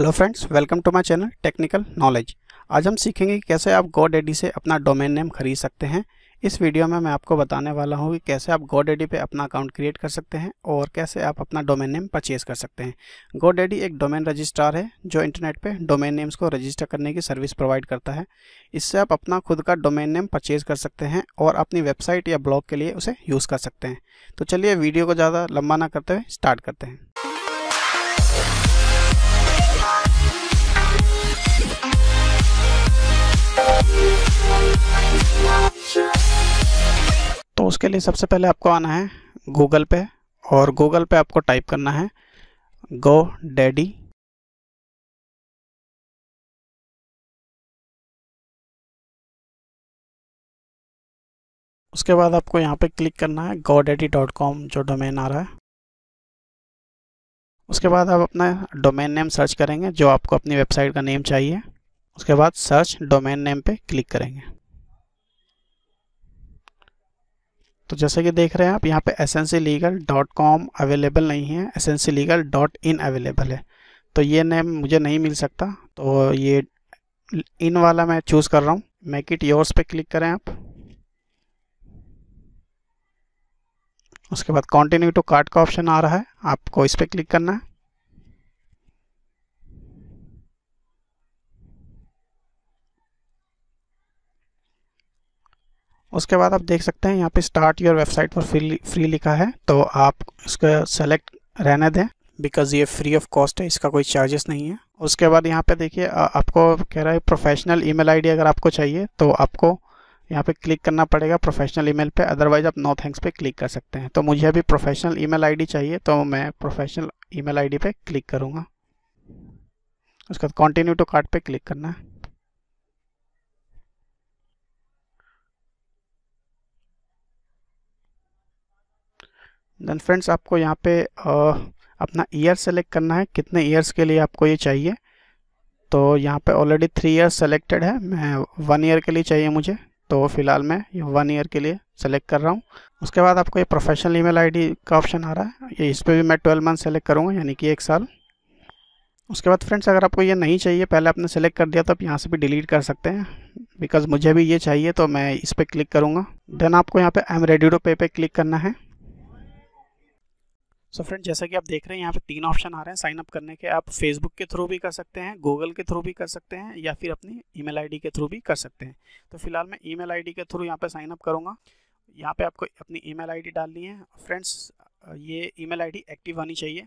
hello friends welcome to my channel technical knowledge आज हम सीखेंगे कि कैसे आप गॉड एडी से अपना डोमेन नेम खरीद सकते हैं इस वीडियो में मैं आपको बताने वाला हूँ कि कैसे आप गॉड एडी पे अपना अकाउंट क्रिएट कर सकते हैं और कैसे आप अपना डोमेन नेम परचेज कर सकते हैं गॉड एडी एक डोमेन रजिस्ट्रार है जो इंटरनेट पर डोमेन नेम्स को रजिस्टर करने की सर्विस प्रोवाइड करता है इससे आप अपना खुद का डोमेन नेम परचेज कर सकते हैं और अपनी वेबसाइट या ब्लॉग के लिए उसे यूज़ कर सकते हैं तो चलिए वीडियो को ज़्यादा लंबा ना करते हुए स्टार्ट करते हैं उसके लिए सबसे पहले आपको आना है गूगल पे और गूगल पे आपको टाइप करना है गो डैडी उसके बाद आपको यहाँ पे क्लिक करना है गो डैडी डॉट कॉम जो डोमेन आ रहा है उसके बाद आप अपना डोमेन नेम सर्च करेंगे जो आपको अपनी वेबसाइट का नेम चाहिए उसके बाद सर्च डोमेन नेम पे क्लिक करेंगे तो जैसे कि देख रहे हैं आप यहाँ पे S legal dot com available नहीं है S N C legal dot in available है तो ये नेम मुझे नहीं मिल सकता तो ये इन वाला मैं चूज़ कर रहा हूँ मेक इट योर्स पे क्लिक करें आप उसके बाद कॉन्टिन्यू टू कार्ट का ऑप्शन आ रहा है आपको इस पर क्लिक करना है उसके बाद आप देख सकते हैं यहाँ पे स्टार्ट योर वेबसाइट पर फ्री फ्री लिखा है तो आप इसको सेलेक्ट रहने दें बिकॉज ये फ्री ऑफ कॉस्ट है इसका कोई चार्जेस नहीं है उसके बाद यहाँ पे देखिए आपको कह रहा है प्रोफेशनल ईमेल आईडी अगर आपको चाहिए तो आपको यहाँ पे क्लिक करना पड़ेगा प्रोफेशनल ईमेल पे अदरवाइज आप नो थैंक्स पे क्लिक कर सकते हैं तो मुझे अभी प्रोफेशनल ईमेल आईडी चाहिए तो मैं प्रोफेशनल ईमेल आईडी पे क्लिक करूँगा उसके बाद कंटिन्यू टू कार्ड पे क्लिक करना है देन फ्रेंड्स आपको यहाँ पे आ, अपना ईयर सेलेक्ट करना है कितने ईयर्स के लिए आपको ये चाहिए तो यहाँ पे ऑलरेडी थ्री ईयर्स सेलेक्टेड है मैं वन ईयर के लिए चाहिए मुझे तो फिलहाल मैं ये वन ईयर के लिए सेलेक्ट कर रहा हूँ उसके बाद आपको ये प्रोफेशनल ईमेल आईडी का ऑप्शन आ रहा है ये इस पर भी मैं ट्वेल्व मंथ सेलेक्ट करूँगा यानी कि एक साल उसके बाद फ्रेंड्स अगर आपको ये नहीं चाहिए पहले आपने सेलेक्ट कर दिया तो आप यहाँ से भी डिलीट कर सकते हैं बिकॉज मुझे भी ये चाहिए तो मैं इस पर क्लिक करूँगा देन आपको यहाँ पे आई एम रेडी टू पे पे क्लिक करना है सो so फ्रेंड जैसा कि आप देख रहे हैं यहाँ पे तीन ऑप्शन आ रहे हैं साइनअप करने के आप फेसबुक के थ्रू भी कर सकते हैं गूगल के थ्रू भी कर सकते हैं या फिर अपनी ईमेल आईडी के थ्रू भी कर सकते हैं तो फिलहाल मैं ईमेल आईडी के थ्रू यहाँ पे साइनअप करूँगा यहाँ पे आपको अपनी ई मेल डालनी है फ्रेंड्स ये ई मेल एक्टिव होनी चाहिए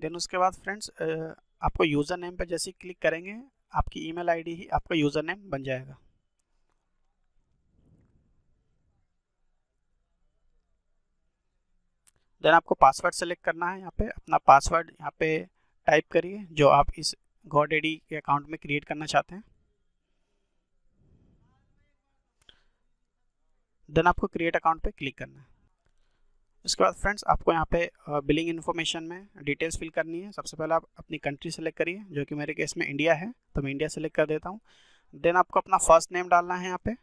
देन उसके बाद फ्रेंड्स आपको यूज़र नेम पर जैसे क्लिक करेंगे आपकी ईमेल आईडी ही आपका यूज़र नेम बन जाएगा देन आपको पासवर्ड सेलेक्ट करना है यहाँ पे अपना पासवर्ड यहाँ पे टाइप करिए जो आप इस गॉड एडी के अकाउंट में क्रिएट करना चाहते हैं देन आपको क्रिएट अकाउंट पे क्लिक करना है उसके बाद फ्रेंड्स आपको यहाँ पे बिलिंग इन्फॉर्मेशन में डिटेल्स फिल करनी है सबसे पहले आप अपनी कंट्री सेलेक्ट करिए जो कि मेरे केस में इंडिया है तो मैं इंडिया सेलेक्ट कर देता हूँ देन आपको अपना फर्स्ट नेम डालना है यहाँ पे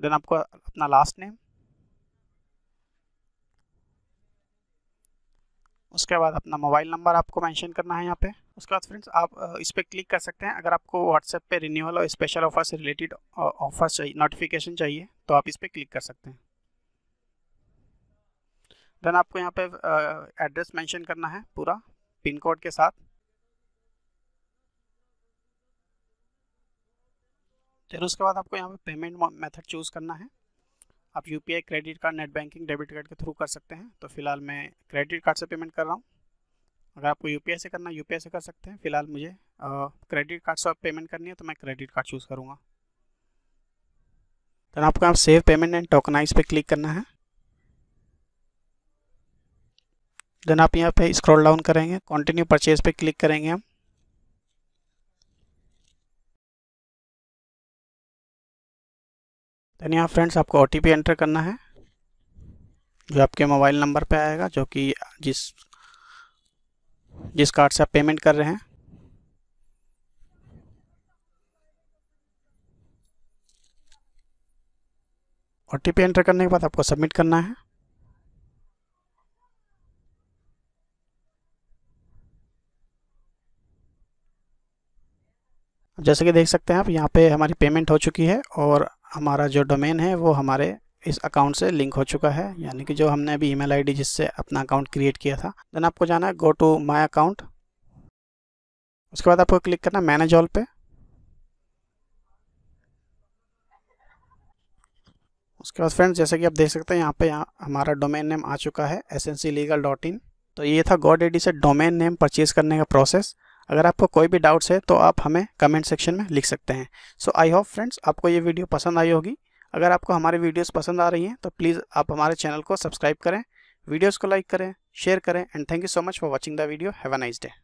देन आपको अपना लास्ट नेम उसके बाद अपना मोबाइल नंबर आपको मेंशन करना है यहाँ पे उसके बाद फ्रेंड्स आप इस पर क्लिक कर सकते हैं अगर आपको व्हाट्सएप पे रिन्यूअल और स्पेशल ऑफर से रिलेटेड ऑफर चाहिए नोटिफिकेशन चाहिए तो आप इस पर क्लिक कर सकते हैं देन आपको यहाँ पे एड्रेस मेंशन करना है पूरा पिन कोड के साथ देन उसके बाद आपको यहाँ पे पेमेंट मेथड चूज़ करना है आप यू credit card net banking debit card के थ्रू कर सकते हैं तो फिलहाल मैं क्रेडिट कार्ड से पेमेंट कर रहा हूँ अगर आपको यू से करना है यू से कर सकते हैं फिलहाल मुझे क्रेडिट कार्ड से आप पेमेंट करनी है तो मैं क्रेडिट कार्ड चूज़ करूँगा तो आपको आप सेव पेमेंट एंड टोकनाइज पे क्लिक करना है देन आप यहाँ पे स्क्रॉल डाउन करेंगे कंटिन्यू परचेज पे क्लिक करेंगे हम देन यहाँ फ्रेंड्स आपको ओ एंटर करना है जो आपके मोबाइल नंबर पे आएगा जो कि जिस जिस कार्ड से आप पेमेंट कर रहे हैं ओ एंटर करने के बाद आपको सबमिट करना है जैसे कि देख सकते हैं आप यहाँ पे हमारी पेमेंट हो चुकी है और हमारा जो डोमेन है वो हमारे इस अकाउंट से लिंक हो चुका है यानी कि जो हमने अभी ईमेल आईडी जिससे अपना अकाउंट क्रिएट किया था देन आपको जाना है गो टू माय अकाउंट उसके बाद आपको क्लिक करना मैनेज ऑल पे उसके बाद फ्रेंड्स जैसे कि आप देख सकते हैं यहाँ पे यहाँ हमारा डोमेन नेम आ चुका है S N C legal dot in तो ये था गॉड से डोमेन नेम परचेज करने का प्रोसेस अगर आपको कोई भी डाउट्स है तो आप हमें कमेंट सेक्शन में लिख सकते हैं सो आई होप फ्रेंड्स आपको ये वीडियो पसंद आई होगी अगर आपको हमारे वीडियोस पसंद आ रही हैं तो प्लीज़ आप हमारे चैनल को सब्सक्राइब करें वीडियोस को लाइक करें शेयर करें and thank you so much for watching the video have a nice day